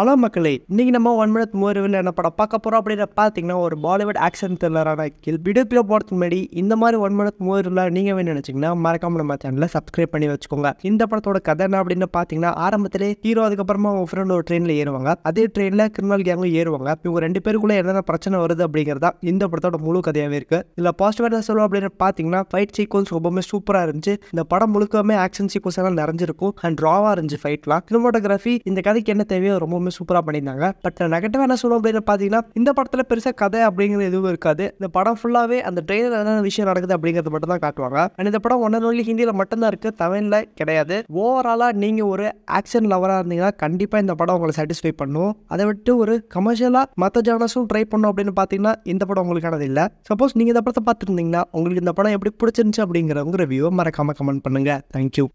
hello மக்களே இன்றைக்கி நம்ம ஒன் மினிட் மூவிவில் என்ன படம் பார்க்க போகிறோம் அப்படின்னு பார்த்தீங்கன்னா ஒரு பாலிவுட் ஆக்ஷன் த்ரில்லரான கில் வீடியோக்குள்ளே போகிறதுக்கு முன்னாடி இந்த மாதிரி ஒன் மினத் மூவியில் நீங்கள் வேணும் நினச்சிங்கன்னா மறக்காமல் நம்ம சேனலில் சப்ஸ்கிரைப் பண்ணி வச்சுக்கோங்க இந்த படத்தோட கதை என்ன அப்படின்னு பார்த்தீங்கன்னா ஆரம்பத்திலே ஹீரோ அதுக்கப்புறமா அவங்க ஃப்ரெண்ட் ஒரு ட்ரெயினில் ஏறுவாங்க அதே ட்ரெயினில் கிரிமினல் கேங்கும் ஏறுவாங்க இவங்க ரெண்டு பேருக்குள்ளே என்னென்ன பிரச்சனை வருது அப்படிங்கிறதா இந்த படத்தோட முழு கதையாகவே இருக்குது இதில் பாசிட்டிவாக தான் சொல்லுவோம் அப்படின்னு பார்த்தீங்கன்னா ஃபைட் சீக்வன்ஸ் ரொம்பவுமே சூப்பராக இருந்துச்சு இந்த படம் முழுக்கவே ஆக்ஷன் சீக்வன்ஸ் எல்லாம் நிறைஞ்சிருக்கும் அண்ட் ட்ராவாக இருந்துச்சு ஃபைட்லாம் கிரிமோட்டோகிராஃபி இந்த கதைக்கு என்ன தேவையோ ரொம்பவும் எல்லாமே சூப்பராக பண்ணியிருந்தாங்க பட் நெகட்டிவ் என்ன சொல்லுவோம் அப்படின்னு பார்த்தீங்கன்னா இந்த படத்தில் பெருசாக கதை அப்படிங்கிறது எதுவும் இருக்காது இந்த படம் ஃபுல்லாகவே அந்த ட்ரெயினில் என்னென்ன விஷயம் நடக்குது அப்படிங்கிறது மட்டும் தான் காட்டுவாங்க அண்ட் இந்த படம் ஒன்று நோய் ஹிந்தியில் மட்டும்தான் இருக்குது தமிழில் கிடையாது ஓவராலாக நீங்கள் ஒரு ஆக்ஷன் லவராக இருந்தீங்கன்னா கண்டிப்பாக இந்த படம் உங்களை சாட்டிஸ்ஃபை பண்ணும் அதை விட்டு ஒரு கமர்ஷியலாக மற்ற ஜானஸும் ட்ரை பண்ணோம் அப்படின்னு பார்த்தீங்கன்னா இந்த படம் உங்களுக்கானது இல்லை சப்போஸ் நீங்கள் இந்த படத்தை பார்த்துருந்தீங்கன்னா உங்களுக்கு இந்த படம் எப்படி பிடிச்சிருந்துச்சு அப்படிங்கிற உங்கள் ரிவ்யூவை மறக்காமல் கமெண்ட் பண்ணுங்கள் தேங்க்யூ